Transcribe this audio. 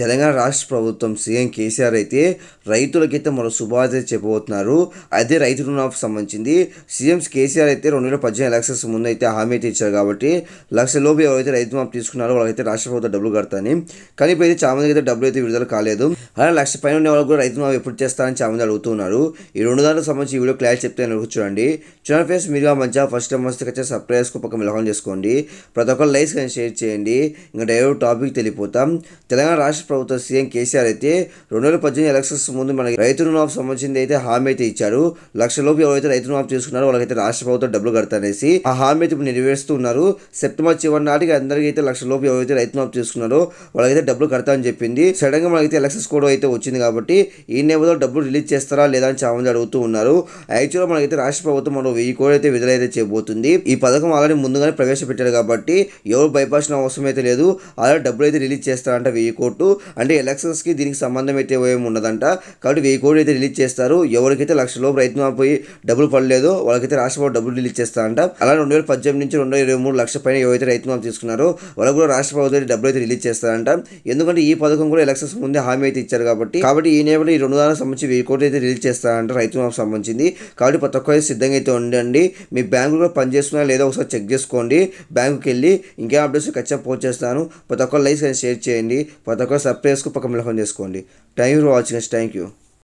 తెలంగాణ రాష్ట్ర ప్రభుత్వం సీఎం కేసీఆర్ అయితే రైతులకైతే మరో శుభార్థ చెప్పబోతున్నారు అదే రైతు రుణాలకు సంబంధించింది సీఎం కేసీఆర్ అయితే రెండు వేల పద్దెనిమిది ఎలక్షన్స్ ముందు అయితే హామీ అయితే ఇచ్చారు కాబట్టి లక్ష లోపు ఎవరైతే రైతు మాపు తీసుకున్నారో వాళ్ళకైతే రాష్ట్ర ప్రభుత్వం డబ్బులు కడతాని కానీ ఇప్పుడు అయితే మందికి అయితే డబ్బులు అయితే విడుదల కాలేదు అలా లక్ష పైన ఉండే వాళ్ళు కూడా రైతు రుణాలు ఎప్పుడు చేస్తారని చాలా మంది అడుగుతున్నారు ఈ రెండు దానికి సంబంధించి ఈ వీడియో క్లారిటీ చెప్తే చూడండి చూడండి ఫ్రెండ్స్ మీరు మంచిగా ఫస్ట్ టైం వస్తే వచ్చే సబ్స్క్రైబ్స్కు పక్క మిలహం చేసుకోండి ప్రతి ఒక్కరు లైక్స్ కానీ షేర్ చేయండి ఇంకా డైరెక్ట్ టాపిక్ తెలియపోతాం తెలంగాణ రాష్ట్ర రాష్ట్ర ప్రభుత్వ సీఎం కేసీఆర్ అయితే రెండు వేల పద్దెనిమిది ఎలక్షన్స్ ముందు మనకి రైతు రుణాఫ్ సంబంధించింది అయితే హామీ అయితే ఇచ్చారు లక్షలోపు ఎవరైతే రైతు రుణమాఫ్ చేసుకున్నారో వాళ్ళకైతే రాష్ట్ర ప్రభుత్వం డబ్బులు అనేసి ఆ హామీ అయితే ఇప్పుడు ఉన్నారు సెప్టెంబర్ చివరి నాటికి అందరికీ అయితే లక్ష లోపు ఎవరైతే రైతు రుణమాఫ్ చేసుకున్నారో వాళ్ళకైతే డబ్బులు కడతా అని చెప్పింది సడన్ గా మనకైతే ఎలక్షన్స్ కూడా అయితే వచ్చింది కాబట్టి ఈ నెలలో డబ్బులు రిలీజ్ చేస్తారా లేదా అని చాలా మంది అడుగుతూ ఉన్నారు యాక్చువల్గా మనకైతే రాష్ట్ర ప్రభుత్వం మనం వెయ్యి కోడి అయితే విడుదలైతే చేయబోతుంది ఈ పథకం ఆల్రెడీ ముందుగానే ప్రవేశపెట్టారు కాబట్టి ఎవరు బైపాస్ అవసరం అయితే లేదు అలా డబ్బులు అయితే రిలీజ్ చేస్తారంట వెయ్యి కోట్లు అంటే ఎలక్షన్స్కి దీనికి సంబంధం అయితే ఏమి ఉండదంట కాబట్టి వెయ్యి కోట్లు అయితే రిలీజ్ చేస్తారు ఎవరికైతే లక్ష లోపు రైతు పోయి డబ్బులు పడలేదు వాళ్ళకైతే రాష్ట్ర డబ్బులు రిలీజ్ చేస్తారంట అలా రెండు వేల పద్దెనిమిది నుంచి రెండు ఇరవై మూడు లక్షల పైన ఎవరైతే రైతు మాపు తీసుకున్నారో వాళ్ళకు కూడా రాష్ట్ర ప్రభుత్వం డబ్బులు అయితే రిలీజ్ చేస్తారంట ఎందుకంటే ఈ పథకం కూడా ఎలక్షన్స్ ముందే హామీ అయితే ఇచ్చారు కాబట్టి కాబట్టి ఈ నేపథ్యంలో ఈ రెండు దానికి సంబంధించి వెయ్యి కోట్లు అయితే రిలీజ్ చేస్తారంట రైతు మాపు సంబంధించింది కాబట్టి ప్రతి ఒక్కరు సిద్ధంగా అయితే ఉండండి మీ కూడా పనిచేస్తున్నా లేదా ఒకసారి చెక్ చేసుకోండి బ్యాంకుకి వెళ్ళి ఇంకేం అప్డేట్స్ ఖచ్చితంగా పోస్ట్ చేస్తాను ప్రతి ఒక్కరు లైఫ్ షేర్ చేయండి ప్రతి ఒక్కరు సబ్స్క్రైబ్ చేసుకుని పక్కన ఫోన్ చేసుకోండి thank you for watching thank you